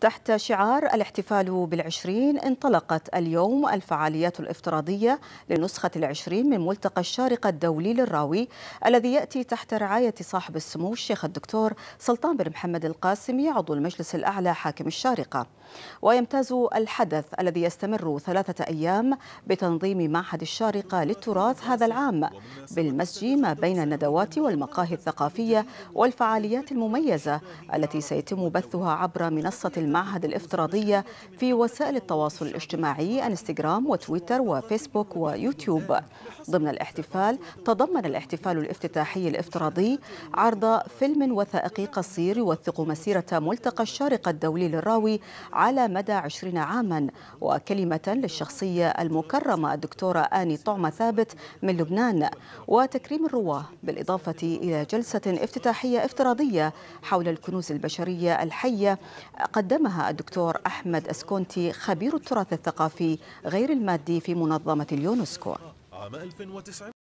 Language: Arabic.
تحت شعار الاحتفال بالعشرين انطلقت اليوم الفعاليات الافتراضية لنسخة العشرين من ملتقى الشارقة الدولي للراوي الذي يأتي تحت رعاية صاحب السمو الشيخ الدكتور سلطان بن محمد القاسمي عضو المجلس الأعلى حاكم الشارقة ويمتاز الحدث الذي يستمر ثلاثة أيام بتنظيم معهد الشارقة للتراث هذا العام بالمسجي ما بين الندوات والمقاهي الثقافية والفعاليات المميزة التي سيتم بثها عبر منصة المعهد معهد الافتراضية في وسائل التواصل الاجتماعي انستغرام وتويتر وفيسبوك ويوتيوب ضمن الاحتفال تضمن الاحتفال الافتتاحي الافتراضي عرض فيلم وثائقي قصير يوثق مسيرة ملتقى الشارقة الدولي للراوي على مدى 20 عاما وكلمة للشخصية المكرمة الدكتورة آني طعمة ثابت من لبنان وتكريم الرواه بالإضافة إلى جلسة افتتاحية افتراضية حول الكنوز البشرية الحية قدم قدمها الدكتور أحمد أسكونتي خبير التراث الثقافي غير المادي في منظمة اليونسكو